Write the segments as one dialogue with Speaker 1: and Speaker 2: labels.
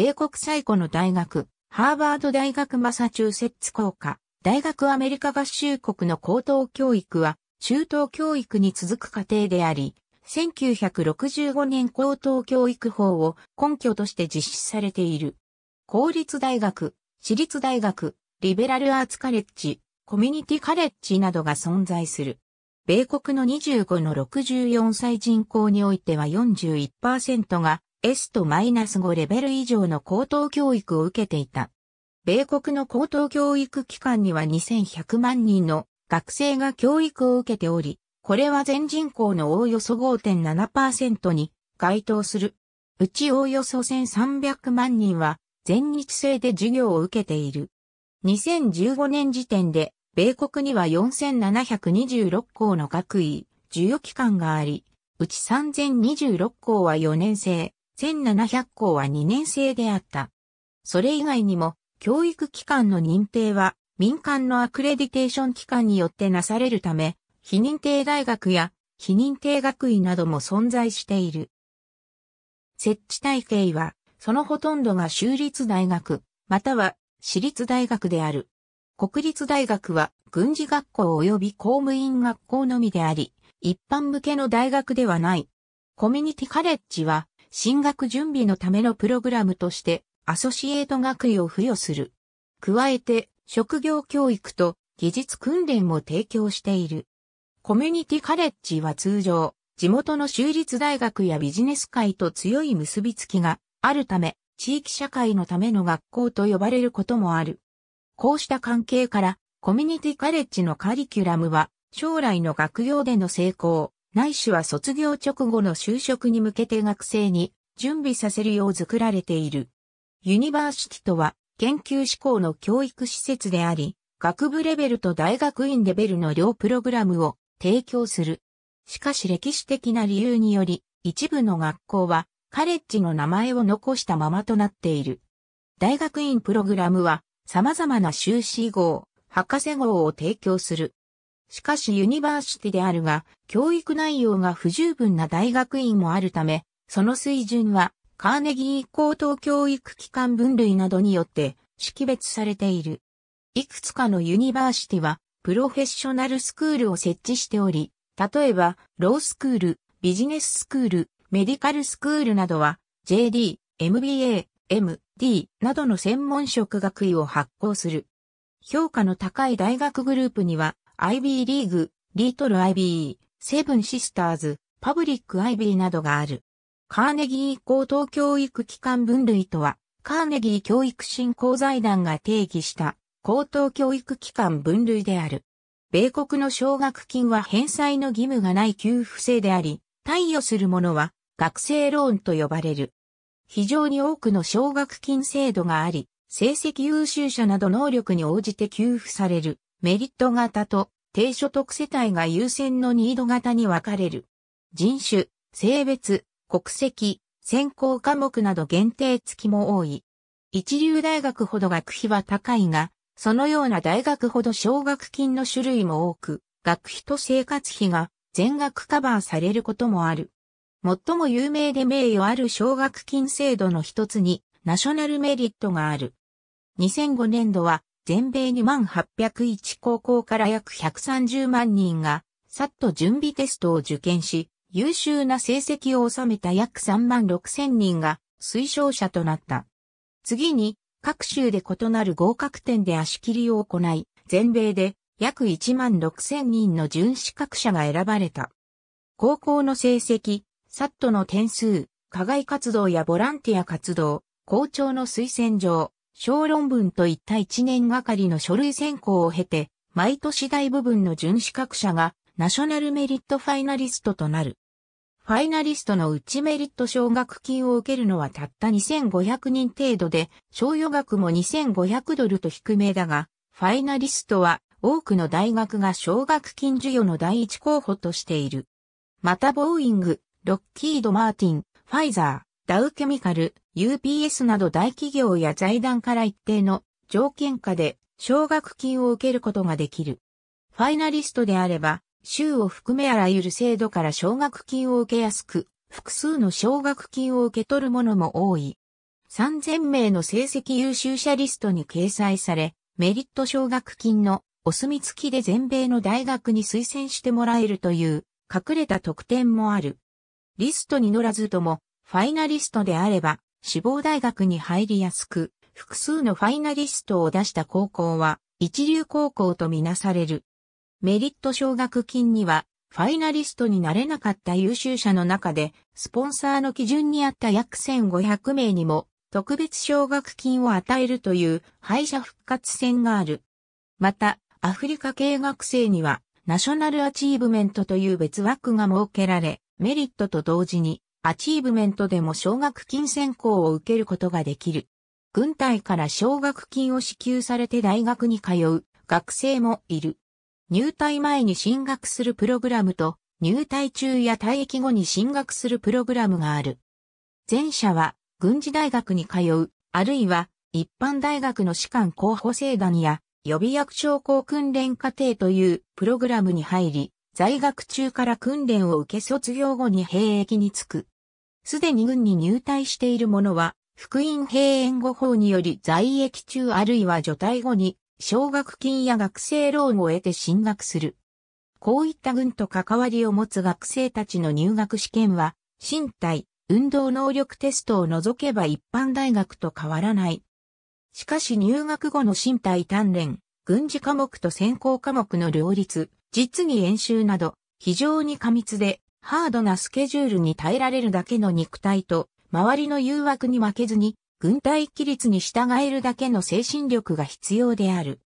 Speaker 1: 米国最古の大学、ハーバード大学マサチューセッツ工科、大学アメリカ合衆国の高等教育は、中等教育に続く過程であり、1965年高等教育法を根拠として実施されている。公立大学、私立大学、リベラルアーツカレッジ、コミュニティカレッジなどが存在する。米国の25の64歳人口においては41%が S とマイナス -5 レベル以上の高等教育を受けていた。米国の高等教育機関には2100万人の学生が教育を受けており、これは全人口のおおよそ5.7%に該当する。うちおおよそ1300万人は全日制で授業を受けている。2015年時点で、米国には4726校の学位、授与機関があり、うち3026校は4年生、1700校は2年生であった。それ以外にも、教育機関の認定は、民間のアクレディテーション機関によってなされるため、非認定大学や非認定学位なども存在している。設置体系は、そのほとんどが州立大学、または私立大学である。国立大学は軍事学校及び公務員学校のみであり、一般向けの大学ではない。コミュニティカレッジは進学準備のためのプログラムとしてアソシエイト学位を付与する。加えて、職業教育と技術訓練も提供している。コミュニティカレッジは通常、地元の州立大学やビジネス界と強い結びつきがあるため、地域社会のための学校と呼ばれることもある。こうした関係から、コミュニティカレッジのカリキュラムは、将来の学業での成功、ないしは卒業直後の就職に向けて学生に準備させるよう作られている。ユニバーシティとは研究志向の教育施設であり、学部レベルと大学院レベルの両プログラムを提供する。しかし歴史的な理由により、一部の学校はカレッジの名前を残したままとなっている。大学院プログラムは様々な修士号、博士号を提供する。しかしユニバーシティであるが、教育内容が不十分な大学院もあるため、その水準は、カーネギー高等教育機関分類などによって識別されている。いくつかのユニバーシティは、プロフェッショナルスクールを設置しており、例えば、ロースクール、ビジネススクール、メディカルスクールなどは、JD、MBA、MD などの専門職学位を発行する。評価の高い大学グループには、IB リーグ、リートル IB、セブンシスターズ、パブリック IB などがある。カーネギー高等教育機関分類とは、カーネギー教育振興財団が定義した高等教育機関分類である。米国の奨学金は返済の義務がない給付制であり、貸与するものは学生ローンと呼ばれる。非常に多くの奨学金制度があり、成績優秀者など能力に応じて給付されるメリット型と低所得世帯が優先のニード型に分かれる。人種、性別、国籍、専攻科目など限定付きも多い。一流大学ほど学費は高いが、そのような大学ほど奨学金の種類も多く、学費と生活費が全額カバーされることもある。最も有名で名誉ある奨学金制度の一つに、ナショナルメリットがある。2005年度は、全米2万801高校から約130万人が、サット準備テストを受験し、優秀な成績を収めた約3万6千人が推奨者となった。次に、各州で異なる合格点で足切りを行い、全米で約1万6千人の準資格者が選ばれた。高校の成績、サットの点数、課外活動やボランティア活動、校長の推薦状、小論文といった1年がかりの書類選考を経て、毎年大部分の準資格者がナショナルメリットファイナリストとなる。ファイナリストのうちメリット奨学金を受けるのはたった2500人程度で、賞与額も2500ドルと低めだが、ファイナリストは多くの大学が奨学金授与の第一候補としている。またボーイング、ロッキード・マーティン、ファイザー、ダウケミカル、UPS など大企業や財団から一定の条件下で奨学金を受けることができる。ファイナリストであれば、州を含めあらゆる制度から奨学金を受けやすく、複数の奨学金を受け取るものも多い。3000名の成績優秀者リストに掲載され、メリット奨学金のお墨付きで全米の大学に推薦してもらえるという隠れた特典もある。リストに乗らずともファイナリストであれば志望大学に入りやすく、複数のファイナリストを出した高校は、一流高校とみなされる。メリット奨学金には、ファイナリストになれなかった優秀者の中で、スポンサーの基準にあった約1500名にも、特別奨学金を与えるという敗者復活戦がある。また、アフリカ系学生には、ナショナルアチーブメントという別枠が設けられ、メリットと同時に、アチーブメントでも奨学金選考を受けることができる。軍隊から奨学金を支給されて大学に通う学生もいる。入隊前に進学するプログラムと入隊中や退役後に進学するプログラムがある。前者は軍事大学に通う、あるいは一般大学の士官候補生団や予備役将校訓練課程というプログラムに入り、在学中から訓練を受け卒業後に兵役に就く。すでに軍に入隊している者は、福音閉園後法により在役中あるいは除隊後に、奨学金や学生ローンを得て進学する。こういった軍と関わりを持つ学生たちの入学試験は、身体、運動能力テストを除けば一般大学と変わらない。しかし入学後の身体鍛錬、軍事科目と専攻科目の両立、実技演習など、非常に過密で、ハードなスケジュールに耐えられるだけの肉体と、周りの誘惑に負けずに、軍隊規律に従えるだけの精神力が必要である。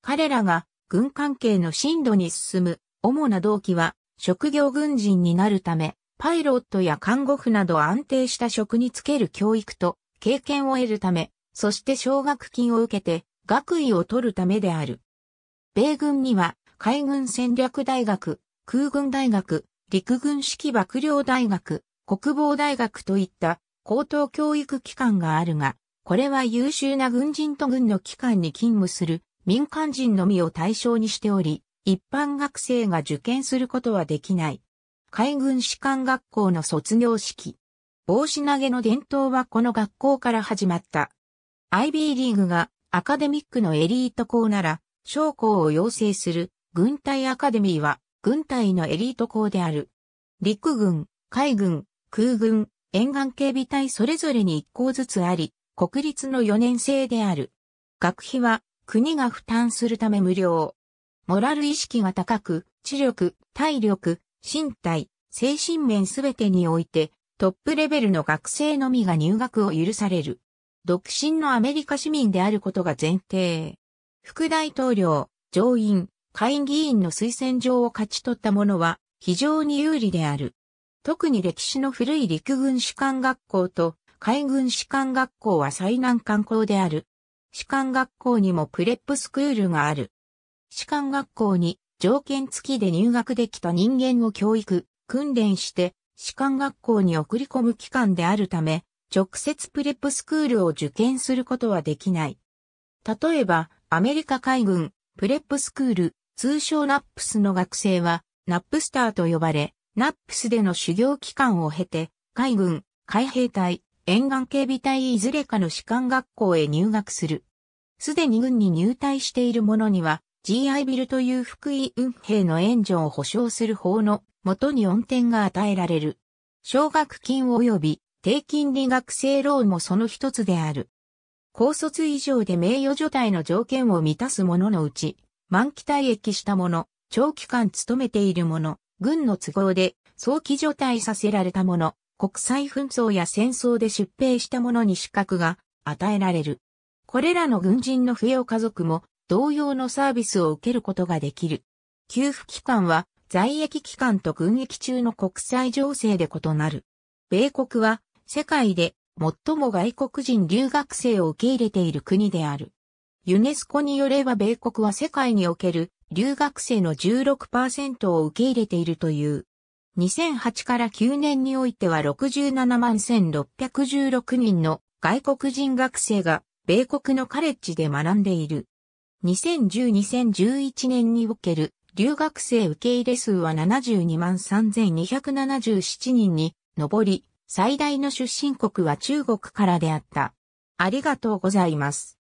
Speaker 1: 彼らが軍関係の進路に進む主な動機は職業軍人になるため、パイロットや看護婦など安定した職につける教育と経験を得るため、そして奨学金を受けて学位を取るためである。米軍には海軍戦略大学、空軍大学、陸軍式幕僚大学、国防大学といった高等教育機関があるが、これは優秀な軍人と軍の機関に勤務する民間人のみを対象にしており、一般学生が受験することはできない。海軍士官学校の卒業式。帽子投げの伝統はこの学校から始まった。IB リーグがアカデミックのエリート校なら、将校を養成する軍隊アカデミーは、軍隊のエリート校である。陸軍、海軍、空軍、沿岸警備隊それぞれに1校ずつあり、国立の4年生である。学費は国が負担するため無料。モラル意識が高く、知力、体力、身体、精神面すべてにおいて、トップレベルの学生のみが入学を許される。独身のアメリカ市民であることが前提。副大統領、上院、会議員の推薦状を勝ち取った者は非常に有利である。特に歴史の古い陸軍士官学校と海軍士官学校は最難関校である。士官学校にもプレップスクールがある。士官学校に条件付きで入学できた人間を教育、訓練して士官学校に送り込む機関であるため、直接プレップスクールを受験することはできない。例えば、アメリカ海軍、プレップスクール、通称ナップスの学生は、ナップスターと呼ばれ、ナップスでの修行期間を経て、海軍、海兵隊、沿岸警備隊いずれかの士官学校へ入学する。すでに軍に入隊している者には、GI ビルという福井運兵の援助を保障する法の元に恩典が与えられる。奨学金及び低金利学生ローンもその一つである。高卒以上で名誉除隊の条件を満たす者のうち、満期退役した者、長期間勤めている者、軍の都合で早期除隊させられた者、国際紛争や戦争で出兵した者に資格が与えられる。これらの軍人の扶養家族も同様のサービスを受けることができる。給付期間は在役期間と軍役中の国際情勢で異なる。米国は世界で最も外国人留学生を受け入れている国である。ユネスコによれば米国は世界における留学生の16%を受け入れているという。2008から9年においては67万1616人の外国人学生が米国のカレッジで学んでいる。2010-2011年における留学生受け入れ数は72万3277人に上り、最大の出身国は中国からであった。ありがとうございます。